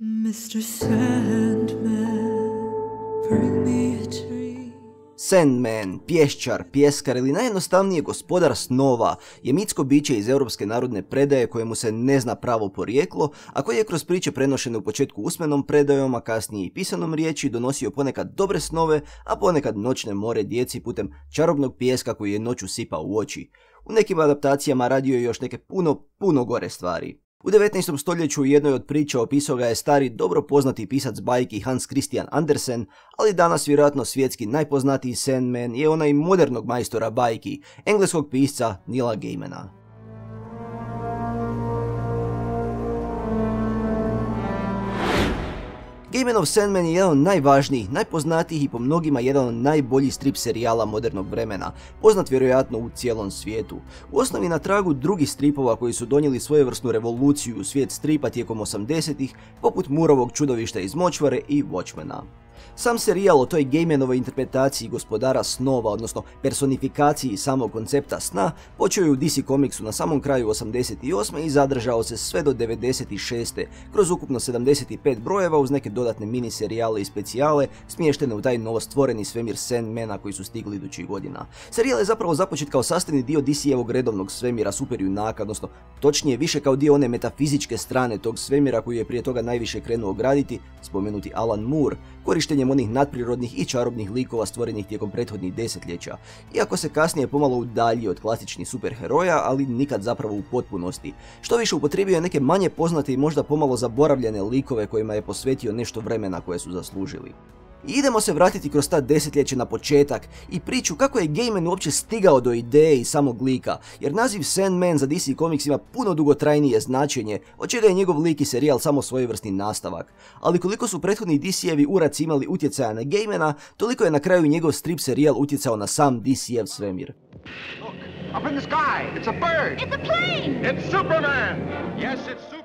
Mr. Sandman, bring Sandman, pješćar, pjeskar ili najjednostavnije gospodar snova je mitsko biće iz europske narodne predaje kojemu se ne zna pravo porijeklo, a koji je kroz priče prenošene u početku usmenom predajom, a kasnije i pisanom riječi donosio ponekad dobre snove, a ponekad noćne more djeci putem čarobnog pjeska koji je noću sipao u oči. U nekim adaptacijama radio je još neke puno, puno gore stvari. U 19. stoljeću u jednoj od priča opisao ga je stari dobro poznati pisac bajki Hans Christian Andersen, ali danas vjerojatno svjetski najpoznatiji Sandman je onaj modernog majstora bajki, engleskog pisca Nila Gaimana. Imenov of Sandman je jedan od najvažnijih, najpoznatijih i po mnogima jedan od najboljih strip serijala modernog vremena, poznat vjerojatno u cijelom svijetu. U osnovi na tragu drugih stripova koji su donijeli svojevrsnu revoluciju u svijet stripa tijekom 80-ih, poput Murovog čudovišta iz Močvare i Watchmena. Sam serijal o toj gejmenovoj interpretaciji gospodara snova, odnosno personifikaciji samog koncepta sna, počeo je u DC komiksu na samom kraju 88. i zadržao se sve do 96. kroz ukupno 75 brojeva uz neke dodatne mini serijale i specijale smještene u taj novostvoreni svemir Sandmana koji su stigli idućih godina. Serijal je zapravo započet kao sastavni dio DC-evog redovnog svemira superjunaka, odnosno točnije više kao dio one metafizičke strane tog svemira koju je prije toga najviše krenuo graditi, spomenuti Alan Moore, korištenjem onih nadprirodnih i čarobnih likova stvorenih tijekom prethodnih desetljeća, iako se kasnije pomalo udalji od klasičnih superheroja, ali nikad zapravo u potpunosti. Što više upotrijebio je neke manje poznate i možda pomalo zaboravljene likove kojima je posvetio nešto vremena koje su zaslužili idemo se vratiti kroz ta desetljeće na početak i priču kako je Gaiman uopće stigao do ideje i samog lika, jer naziv Sandman za DC komiks ima puno dugotrajnije značenje, od čega je njegov lik i serijal samo svojevrsni nastavak. Ali koliko su prethodni DC-evi uraci imali utjecaja na Gaimana, toliko je na kraju njegov strip serijal utjecao na sam DC-ev svemir. up in the sky, it's a bird. It's a plane. It's Superman. Yes, it's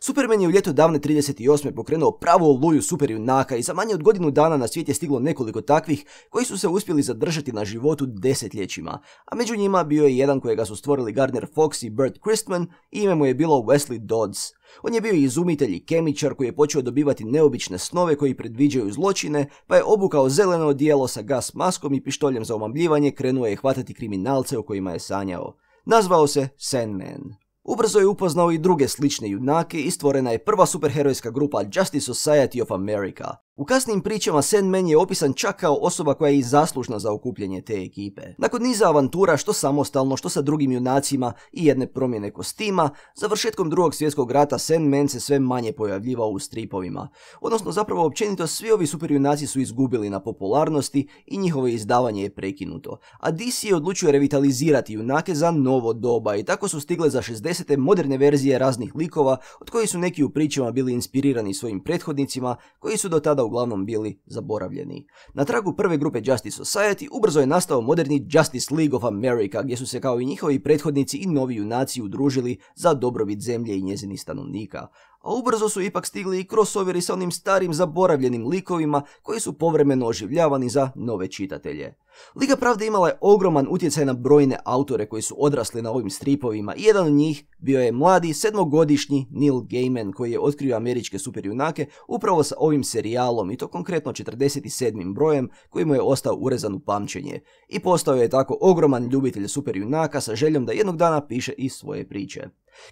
Superman je u ljetu davne 38. pokrenuo pravu oluju junaka i za manje od godinu dana na svijet je stiglo nekoliko takvih koji su se uspjeli zadržati na životu desetljećima, a među njima bio je jedan kojega su stvorili Gardner Fox i Bert Christman i ime mu je bilo Wesley Dodds. On je bio izumitelj i kemičar koji je počeo dobivati neobične snove koji predviđaju zločine, pa je obukao zeleno dijelo sa gas maskom i pištoljem za omamljivanje krenuo je hvatati kriminalce o kojima je sanjao. Nazvao se Sandman. Ubrzo je upoznao i druge slične junake i stvorena je prva superherojska grupa Justice Society of America, u kasnim pričama Sandman je opisan čak kao osoba koja je i zaslužna za okupljanje te ekipe. Nakon niza avantura što samostalno, što sa drugim junacima i jedne promjene kostima, završetkom drugog svjetskog rata Sandman se sve manje pojavljivao u stripovima. Odnosno zapravo općenito svi ovi junaci su izgubili na popularnosti i njihovo izdavanje je prekinuto. A DC je odlučio revitalizirati junake za novo doba i tako su stigle za 60. moderne verzije raznih likova od kojih su neki u pričama bili inspirirani svojim prethodnicima koji su do tada uglavnom bili zaboravljeni. Na tragu prve grupe Justice Society ubrzo je nastao moderni Justice League of America gdje su se kao i njihovi prethodnici i novi junaci udružili za dobrobit zemlje i njezinih stanovnika a ubrzo su ipak stigli i crossoveri sa onim starim zaboravljenim likovima koji su povremeno oživljavani za nove čitatelje. Liga Pravde imala je ogroman utjecaj na brojne autore koji su odrasli na ovim stripovima i jedan od njih bio je mladi sedmogodišnji Neil Gaiman koji je otkrio američke superjunake upravo sa ovim serijalom i to konkretno 47. brojem koji mu je ostao urezan u pamćenje. I postao je tako ogroman ljubitelj superjunaka sa željom da jednog dana piše i svoje priče.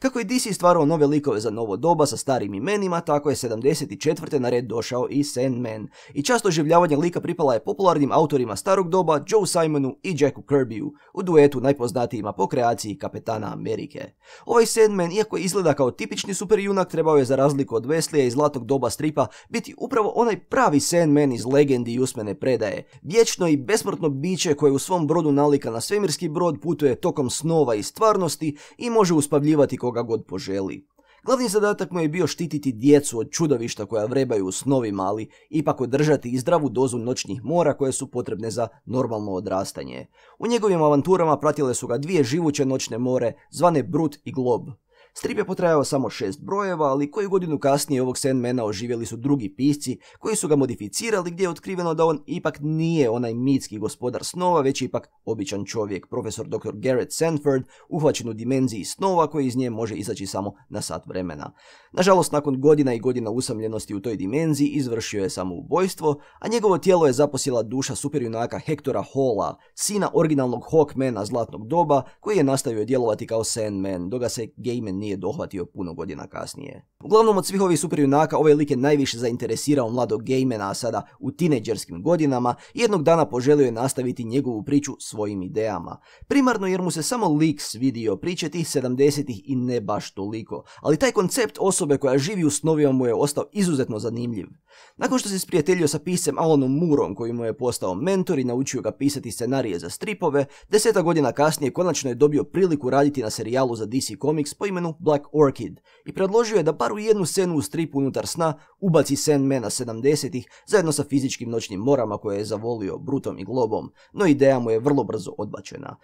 Kako je DC stvarao nove likove za novo doba sa starim imenima, tako je 74. na red došao i Sandman. I často življavanje lika pripala je popularnim autorima starog doba Joe Simonu i Jacku Kirbyu, u duetu najpoznatijima po kreaciji Kapetana Amerike. Ovaj Sandman, iako izgleda kao tipični superjunak, trebao je za razliku od Wesleya i zlatnog doba stripa biti upravo onaj pravi Sandman iz legendi i usmene predaje. Vječno i besmrtno biće koje u svom brodu nalika na svemirski brod putuje tokom snova i stvarnosti i može uspavljivati koga god poželi. Glavni zadatak mu je bio štititi djecu od čudovišta koja vrebaju u snovima, ali ipak održati i zdravu dozu noćnih mora koje su potrebne za normalno odrastanje. U njegovim avanturama pratile su ga dvije živuće noćne more, zvane Brut i Glob. Strip je potrajao samo šest brojeva, ali koji godinu kasnije ovog Sandmana oživjeli su drugi pisci koji su ga modificirali gdje je otkriveno da on ipak nije onaj mitski gospodar snova, već ipak običan čovjek, profesor dr. Garrett Sanford, uhvaćen u dimenziji snova koji iz nje može izaći samo na sat vremena. Nažalost, nakon godina i godina usamljenosti u toj dimenziji izvršio je samoubojstvo, a njegovo tijelo je zaposjela duša superjunaka Hektora Halla, sina originalnog Hawkmana zlatnog doba koji je nastavio djelovati kao Sandman, dok ga se Gaiman je dohvatio puno godina kasnije. Uglavnom od svih ovih superjunaka ovaj lik je najviše zainteresirao mladog Gejmena, a sada u tineđerskim godinama, jednog dana poželio je nastaviti njegovu priču svojim idejama. Primarno jer mu se samo lik svidio priče tih 70-ih i ne baš toliko, ali taj koncept osobe koja živi u snovima mu je ostao izuzetno zanimljiv. Nakon što se sprijateljio sa pisem Alanom Murom koji mu je postao mentor i naučio ga pisati scenarije za stripove, deseta godina kasnije konačno je dobio priliku raditi na serijalu za DC Comics po imenu Black Orchid i predložio je da bar u jednu scenu u stripu unutar sna ubaci Sandmana 70-ih zajedno sa fizičkim noćnim morama koje je zavolio Brutom i Globom, no ideja mu je vrlo brzo odbačena.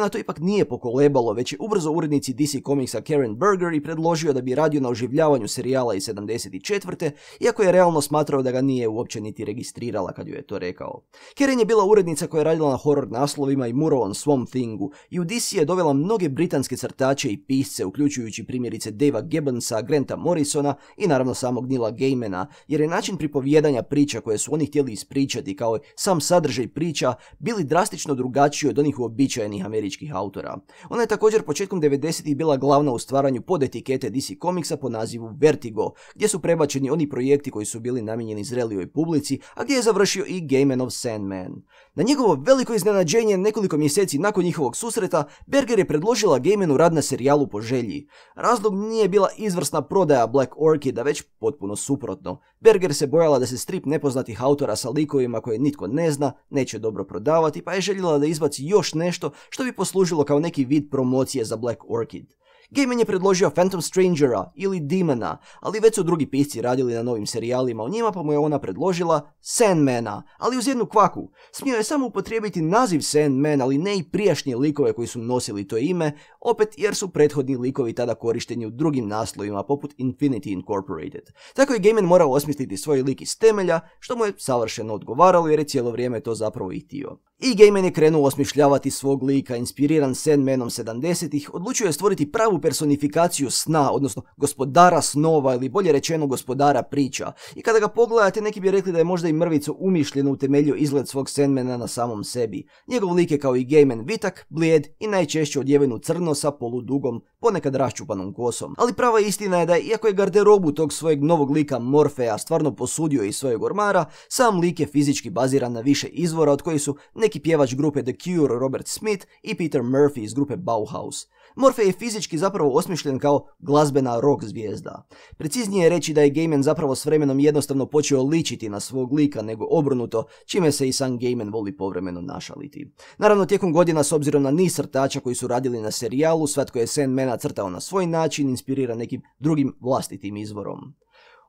na to ipak nije pokolebalo, već je ubrzo urednici DC Comicsa Karen Berger i predložio da bi radio na oživljavanju serijala iz 74. iako je realno smatrao da ga nije uopće niti registrirala kad ju je to rekao. Karen je bila urednica koja je radila na horror naslovima i murovom svom Thingu i u DC je dovela mnoge britanske crtače i pisce, uključujući uključujući primjerice Davea Gibbonsa, Granta Morrisona i naravno samog Nila Gaimana, jer je način pripovijedanja priča koje su oni htjeli ispričati kao i sam sadržaj priča bili drastično drugačiji od onih uobičajenih američkih autora. Ona je također početkom 90 bila glavna u stvaranju pod etikete DC Comicsa po nazivu Vertigo, gdje su prebačeni oni projekti koji su bili namijenjeni zrelijoj publici, a gdje je završio i of Sandman. Na njegovo veliko iznenađenje nekoliko mjeseci nakon njihovog susreta, Berger je predložila Gaimanu rad na serijalu po želji. Razlog nije bila izvrsna prodaja Black Orchida, već potpuno suprotno. Berger se bojala da se strip nepoznatih autora sa likovima koje nitko ne zna, neće dobro prodavati, pa je željela da izbaci još nešto što bi poslužilo kao neki vid promocije za Black Orchid. Gaiman je predložio Phantom Strangera ili Demona, ali već su drugi pisci radili na novim serijalima o njima pa mu je ona predložila Sandmana, ali uz jednu kvaku. Smio je samo upotrijebiti naziv Sandman, ali ne i prijašnje likove koji su nosili to ime, opet jer su prethodni likovi tada korišteni u drugim naslovima poput Infinity Incorporated. Tako je Gaiman morao osmisliti svoj lik iz temelja, što mu je savršeno odgovaralo jer je cijelo vrijeme to zapravo i tio. I Gaiman je krenuo osmišljavati svog lika, inspiriran Sandmanom 70-ih, odlučio je stvoriti pravu personifikaciju sna, odnosno gospodara snova ili bolje rečeno gospodara priča. I kada ga pogledate, neki bi rekli da je možda i mrvico umišljeno utemeljio izgled svog senmena na samom sebi. Njegov lik je kao i Gaiman vitak, blijed i najčešće odjeven u crno sa poludugom, ponekad raščupanom kosom. Ali prava istina je da iako je garderobu tog svojeg novog lika Morfeja stvarno posudio iz svojeg ormara, sam lik je fizički baziran na više izvora od kojih su neki pjevač grupe The Cure Robert Smith i Peter Murphy iz grupe Bauhaus. Morfej je fizički zapravo osmišljen kao glazbena rock zvijezda. Preciznije je reći da je Gaiman zapravo s vremenom jednostavno počeo ličiti na svog lika nego obrnuto, čime se i sam Gaiman voli povremeno našaliti. Naravno, tijekom godina s obzirom na niz crtača koji su radili na serijalu, svatko je Sandmana crtao na svoj način, inspirira nekim drugim vlastitim izvorom.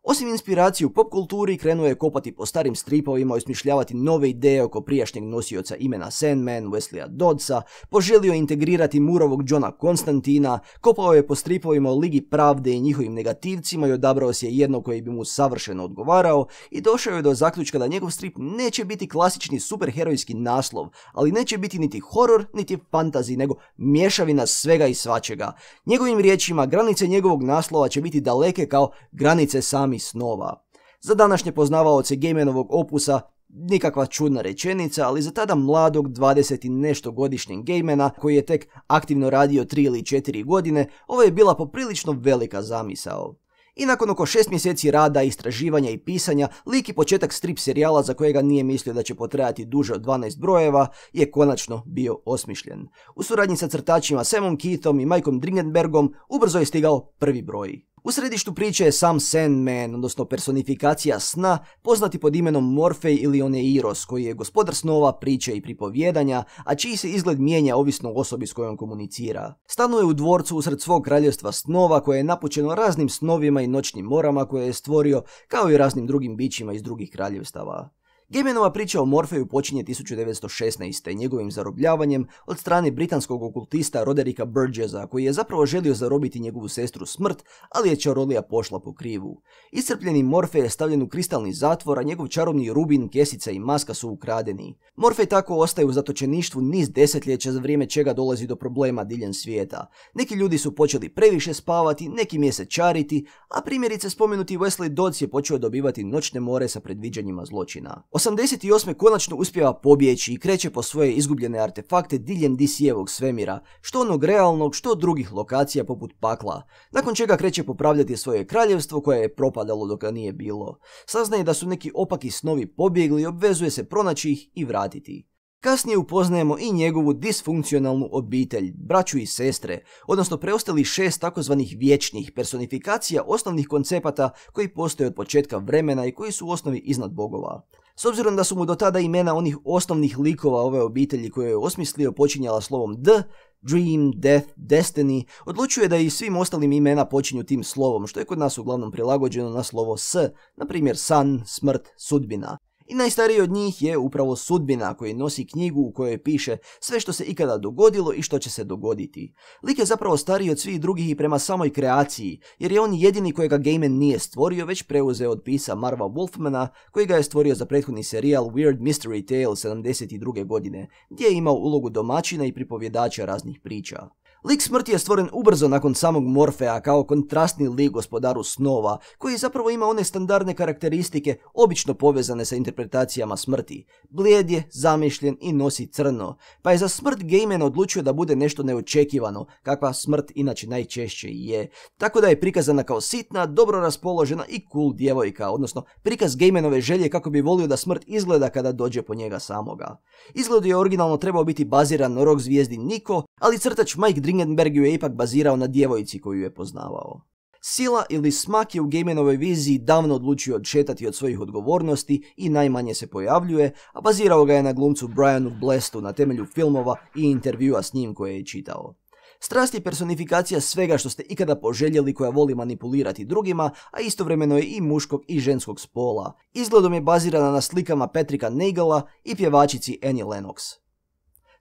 Osim inspiraciju u pop kulturi, krenuo je kopati po starim stripovima, osmišljavati nove ideje oko prijašnjeg nosioca imena Sandman, Wesleya Dodsa, poželio integrirati Murovog Johna Konstantina, kopao je po stripovima o Ligi Pravde i njihovim negativcima i odabrao se jedno koji bi mu savršeno odgovarao i došao je do zaključka da njegov strip neće biti klasični superherojski naslov, ali neće biti niti horor, niti fantazi, nego mješavina svega i svačega. Njegovim riječima, granice njegovog naslova će biti daleke kao granice same sami snova. Za današnje poznavaoce Gejmenovog opusa nikakva čudna rečenica, ali za tada mladog 20 i nešto godišnjeg Gejmena koji je tek aktivno radio 3 ili 4 godine, ovo je bila poprilično velika zamisao. I nakon oko šest mjeseci rada, istraživanja i pisanja, lik i početak strip serijala za kojega nije mislio da će potrajati duže od 12 brojeva je konačno bio osmišljen. U suradnji sa crtačima Samom Keithom i Majkom Dringenbergom ubrzo je stigao prvi broj. U središtu priče je sam Sandman, odnosno personifikacija sna, poznati pod imenom Morfej ili Oneiros, koji je gospodar snova, priče i pripovjedanja, a čiji se izgled mijenja ovisno o osobi s kojom komunicira. Stanuje u dvorcu usred svog kraljevstva snova koje je napućeno raznim snovima i noćnim morama koje je stvorio, kao i raznim drugim bićima iz drugih kraljevstava. Gemenova priča o Morfeju počinje 1916. njegovim zarobljavanjem od strane britanskog okultista Roderika Burgessa koji je zapravo želio zarobiti njegovu sestru smrt, ali je čarolija pošla po krivu. Iscrpljeni Morfe je stavljen u kristalni zatvor, a njegov čarobni rubin, kesica i maska su ukradeni. Morfej tako ostaje u zatočeništvu niz desetljeća za vrijeme čega dolazi do problema diljen svijeta. Neki ljudi su počeli previše spavati, neki čariti, a primjerice spomenuti Wesley Dodds je počeo dobivati noćne more sa predviđanjima zločina. 88. konačno uspjeva pobjeći i kreće po svoje izgubljene artefakte diljem DC-evog svemira, što onog realnog, što drugih lokacija poput pakla, nakon čega kreće popravljati svoje kraljevstvo koje je propadalo dok ga nije bilo. Saznaje da su neki opaki snovi pobjegli i obvezuje se pronaći ih i vratiti. Kasnije upoznajemo i njegovu disfunkcionalnu obitelj, braću i sestre, odnosno preostali šest takozvanih vječnih personifikacija osnovnih koncepata koji postoje od početka vremena i koji su u osnovi iznad bogova. S obzirom da su mu do tada imena onih osnovnih likova ove obitelji koje je osmislio počinjala slovom D, Dream, Death, Destiny, odlučuje da i svim ostalim imena počinju tim slovom, što je kod nas uglavnom prilagođeno na slovo S, na primjer San, Smrt, Sudbina. I najstariji od njih je upravo sudbina koji nosi knjigu u kojoj piše sve što se ikada dogodilo i što će se dogoditi. Lik je zapravo stariji od svih drugih i prema samoj kreaciji, jer je on jedini kojega Gaiman nije stvorio, već preuzeo od pisa Marva Wolfmana koji ga je stvorio za prethodni serijal Weird Mystery Tale 72. godine, gdje je imao ulogu domaćina i pripovjedača raznih priča. Lik smrti je stvoren ubrzo nakon samog Morfea, kao kontrastni lik gospodaru snova, koji zapravo ima one standardne karakteristike obično povezane sa interpretacijama smrti. Blijed je, zamišljen i nosi crno, pa je za smrt Gaiman odlučio da bude nešto neočekivano, kakva smrt inače najčešće je. Tako da je prikazana kao sitna, dobro raspoložena i cool djevojka, odnosno prikaz Gaimanove želje kako bi volio da smrt izgleda kada dođe po njega samoga. Izgled je originalno trebao biti baziran na rok zvijezdi Niko, ali crtač Mike Dringenberg ju je ipak bazirao na djevojci koju je poznavao. Sila ili smak je u Gaimanovoj viziji davno odlučio odšetati od svojih odgovornosti i najmanje se pojavljuje, a bazirao ga je na glumcu Brianu Blestu na temelju filmova i intervjua s njim koje je čitao. Strast je personifikacija svega što ste ikada poželjeli koja voli manipulirati drugima, a istovremeno je i muškog i ženskog spola. Izgledom je bazirana na slikama Petrika Nagela i pjevačici Annie Lennox.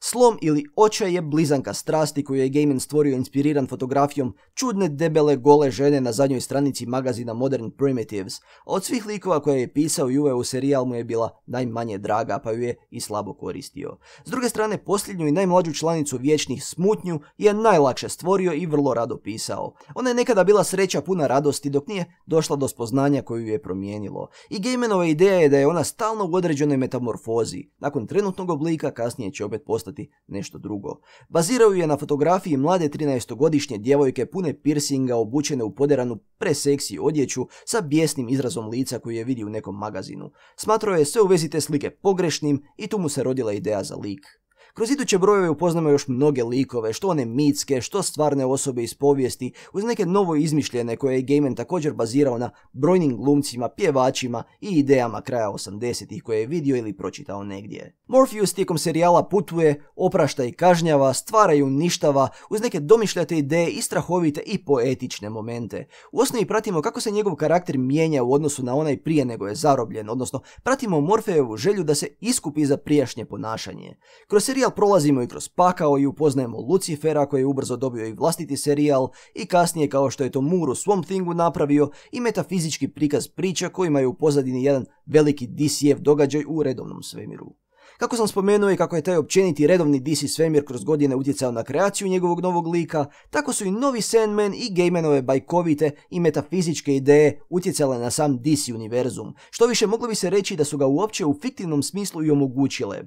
Slom ili očaj je blizanka strasti koju je Gaiman stvorio inspiriran fotografijom čudne debele gole žene na zadnjoj stranici magazina Modern Primitives. Od svih likova koje je pisao i uveo u serijal mu je bila najmanje draga pa ju je i slabo koristio. S druge strane posljednju i najmlađu članicu vječnih smutnju je najlakše stvorio i vrlo rado pisao. Ona je nekada bila sreća puna radosti dok nije došla do spoznanja koju je promijenilo. I Gaimanova ideja je da je ona stalno u određenoj metamorfozi. Nakon trenutnog oblika kasnije će opet postati nešto drugo. Baziraju je na fotografiji mlade 13-godišnje djevojke pune piercinga obučene u poderanu preseksi odjeću sa bijesnim izrazom lica koju je vidio u nekom magazinu. Smatrao je sve u vezi te slike pogrešnim i tu mu se rodila ideja za lik. Kroz iduće brojeve upoznamo još mnoge likove, što one mitske, što stvarne osobe iz povijesti, uz neke novo izmišljene koje je Gaiman također bazirao na brojnim glumcima, pjevačima i idejama kraja 80-ih koje je vidio ili pročitao negdje. Morpheus tijekom serijala putuje, oprašta i kažnjava, stvara i uništava, uz neke domišljate ideje i strahovite i poetične momente. U osnovi pratimo kako se njegov karakter mijenja u odnosu na onaj prije nego je zarobljen, odnosno pratimo Morfejevu želju da se iskupi za prijašnje ponašanje. Kroz serijal prolazimo i kroz pakao i upoznajemo Lucifera koji je ubrzo dobio i vlastiti serijal i kasnije kao što je to muru u svom Thingu napravio i metafizički prikaz priča kojima je u pozadini jedan veliki DCF događaj u redovnom svemiru. Kako sam spomenuo i kako je taj općeniti redovni DC svemir kroz godine utjecao na kreaciju njegovog novog lika, tako su i novi Sandman i Gaimanove bajkovite i metafizičke ideje utjecale na sam DC univerzum, što više moglo bi se reći da su ga uopće u fiktivnom smislu i omogućile.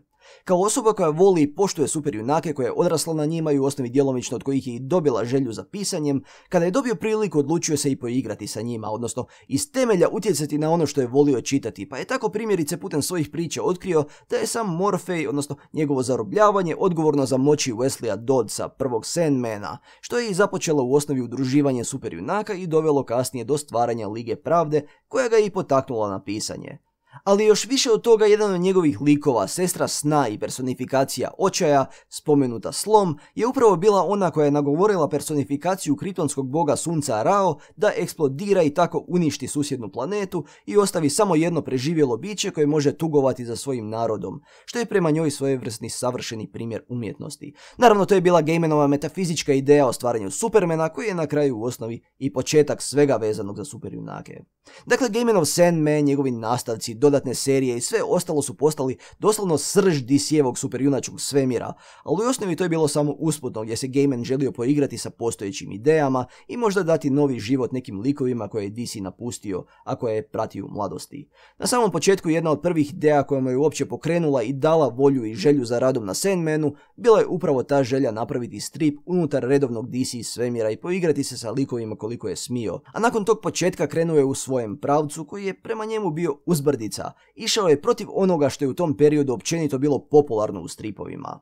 Kao osoba koja voli i poštuje superjunake koja je odrasla na njima i u osnovi djelomično od kojih je i dobila želju za pisanjem, kada je dobio priliku odlučio se i poigrati sa njima, odnosno iz temelja utjecati na ono što je volio čitati, pa je tako primjerice putem svojih priča otkrio da je sam Morfej, odnosno njegovo zarobljavanje, odgovorno za moći Wesleya Dodsa prvog Sandmana, što je i započelo u osnovi udruživanje superjunaka i dovelo kasnije do stvaranja Lige Pravde, koja ga je i potaknula na pisanje ali još više od toga jedan od njegovih likova, sestra sna i personifikacija očaja, spomenuta Slom, je upravo bila ona koja je nagovorila personifikaciju kriptonskog boga sunca Rao da eksplodira i tako uništi susjednu planetu i ostavi samo jedno preživjelo biće koje može tugovati za svojim narodom, što je prema njoj svojevrsni savršeni primjer umjetnosti. Naravno, to je bila Gamenova metafizička ideja o stvaranju Supermana koji je na kraju u osnovi i početak svega vezanog za superjunake. Dakle, Gaimanov Sandman, njegovi nastavci, dodatne serije i sve ostalo su postali doslovno srž DC-evog superjunačkog svemira, ali u osnovi to je bilo samo usputno gdje se Gaiman želio poigrati sa postojećim idejama i možda dati novi život nekim likovima koje je DC napustio, a koje je pratio u mladosti. Na samom početku jedna od prvih ideja koja mu je uopće pokrenula i dala volju i želju za radom na Sandmanu, bila je upravo ta želja napraviti strip unutar redovnog DC svemira i poigrati se sa likovima koliko je smio. A nakon tog početka krenuo je u svojem pravcu koji je prema njemu bio uzbrdit išao je protiv onoga što je u tom periodu općenito bilo popularno u stripovima.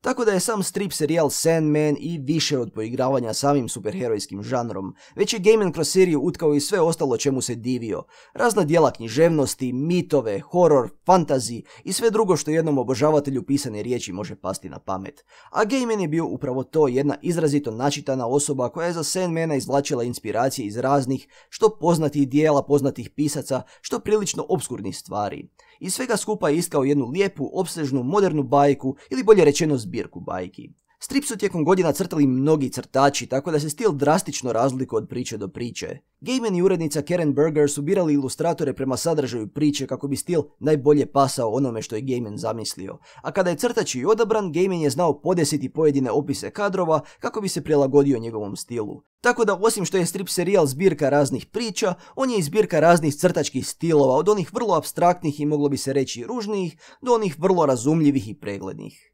Tako da je sam strip serijal Sandman i više od poigravanja samim superherojskim žanrom, već je Game kroz seriju utkao i sve ostalo čemu se divio. Razna dijela književnosti, mitove, horor, fantazi i sve drugo što jednom obožavatelju pisane riječi može pasti na pamet. A Gaiman je bio upravo to jedna izrazito načitana osoba koja je za Sandmana izvlačila inspiracije iz raznih, što poznatih dijela poznatih pisaca, što prilično obskurnih stvari i svega skupa je iskao jednu lijepu, opsežnu, modernu bajku ili bolje rečeno zbirku bajki. Strip su tijekom godina crtali mnogi crtači, tako da se stil drastično razlikuje od priče do priče. Gaiman i urednica Karen Berger su birali ilustratore prema sadržaju priče kako bi stil najbolje pasao onome što je Gaiman zamislio. A kada je crtač i odabran, Gaiman je znao podesiti pojedine opise kadrova kako bi se prilagodio njegovom stilu. Tako da osim što je strip serijal zbirka raznih priča, on je i zbirka raznih crtačkih stilova, od onih vrlo abstraktnih i moglo bi se reći ružnijih, do onih vrlo razumljivih i preglednih.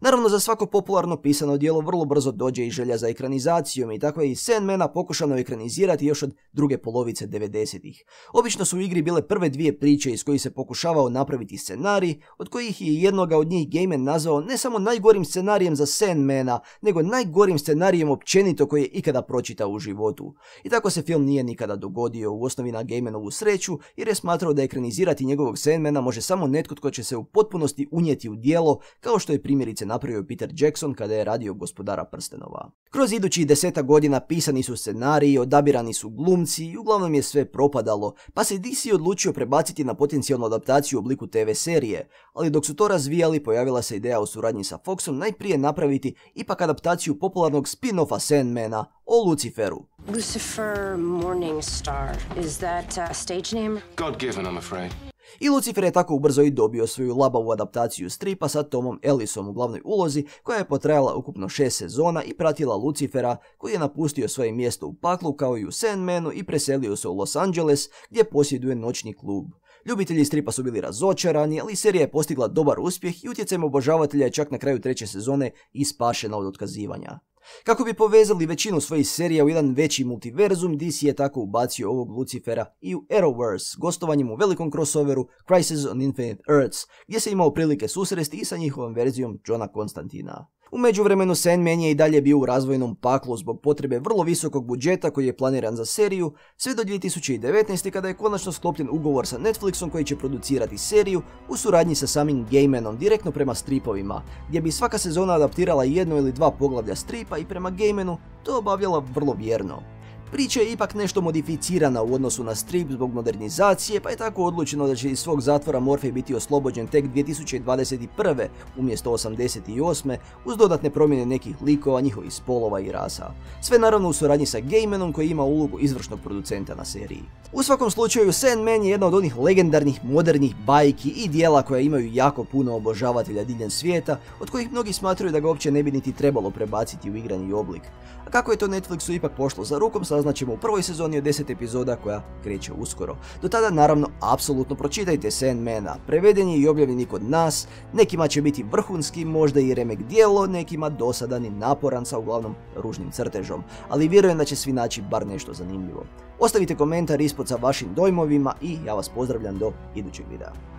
Naravno, za svako popularno pisano djelo vrlo brzo dođe i želja za ekranizacijom i tako je i Sandmana pokušano ekranizirati još od druge polovice 90-ih. Obično su u igri bile prve dvije priče iz kojih se pokušavao napraviti scenarij, od kojih je jednoga od njih Gaiman nazvao ne samo najgorim scenarijem za Sandmana, nego najgorim scenarijem općenito koji je ikada pročitao u životu. I tako se film nije nikada dogodio u osnovi na Gaimanovu sreću, jer je smatrao da ekranizirati njegovog Sandmana može samo netko tko će se u potpunosti unijeti u djelo, kao što je primjerice primjerice napravio Peter Jackson kada je radio gospodara prstenova. Kroz idućih deseta godina pisani su scenariji, odabirani su glumci i uglavnom je sve propadalo, pa se DC odlučio prebaciti na potencijalnu adaptaciju u obliku TV serije, ali dok su to razvijali pojavila se ideja o suradnji sa Foxom najprije napraviti ipak adaptaciju popularnog spin-offa Sandmana o Luciferu. Lucifer Morningstar, is that uh, stage name? God given, I'm afraid. I Lucifer je tako ubrzo i dobio svoju labavu adaptaciju stripa sa Tomom Ellisom u glavnoj ulozi koja je potrajala ukupno šest sezona i pratila Lucifera koji je napustio svoje mjesto u paklu kao i u Sandmanu i preselio se u Los Angeles gdje posjeduje noćni klub. Ljubitelji stripa su bili razočarani, ali serija je postigla dobar uspjeh i utjecajem obožavatelja je čak na kraju treće sezone i spašena od otkazivanja. Kako bi povezali većinu svojih serija u jedan veći multiverzum, DC je tako ubacio ovog Lucifera i u Arrowverse, gostovanjem u velikom crossoveru Crisis on Infinite Earths, gdje se imao prilike susresti i sa njihovom verzijom Johna Konstantina. U međuvremenu Sandman je i dalje bio u razvojnom paklu zbog potrebe vrlo visokog budžeta koji je planiran za seriju, sve do 2019. kada je konačno sklopljen ugovor sa Netflixom koji će producirati seriju u suradnji sa samim Gaymanom direktno prema stripovima, gdje bi svaka sezona adaptirala jedno ili dva poglavlja stripa i prema Gaymanu to obavljala vrlo vjerno. Priča je ipak nešto modificirana u odnosu na strip zbog modernizacije, pa je tako odlučeno da će iz svog zatvora Morfej biti oslobođen tek 2021. umjesto 88. uz dodatne promjene nekih likova, njihovih spolova i rasa. Sve naravno u suradnji sa Gaimanom koji ima ulogu izvršnog producenta na seriji. U svakom slučaju, Sandman je jedna od onih legendarnih modernih bajki i dijela koja imaju jako puno obožavatelja diljem svijeta, od kojih mnogi smatraju da ga uopće ne bi niti trebalo prebaciti u igrani oblik. Kako je to Netflixu ipak pošlo za rukom, saznaćemo u prvoj sezoni od 10 epizoda koja kreće uskoro. Do tada naravno apsolutno pročitajte Sandmana. Preveden je i objavljen je kod nas, nekima će biti vrhunski, možda i remek dijelo, nekima dosadan i naporan sa uglavnom ružnim crtežom, ali vjerujem da će svi naći bar nešto zanimljivo. Ostavite komentar ispod sa vašim dojmovima i ja vas pozdravljam do idućeg videa.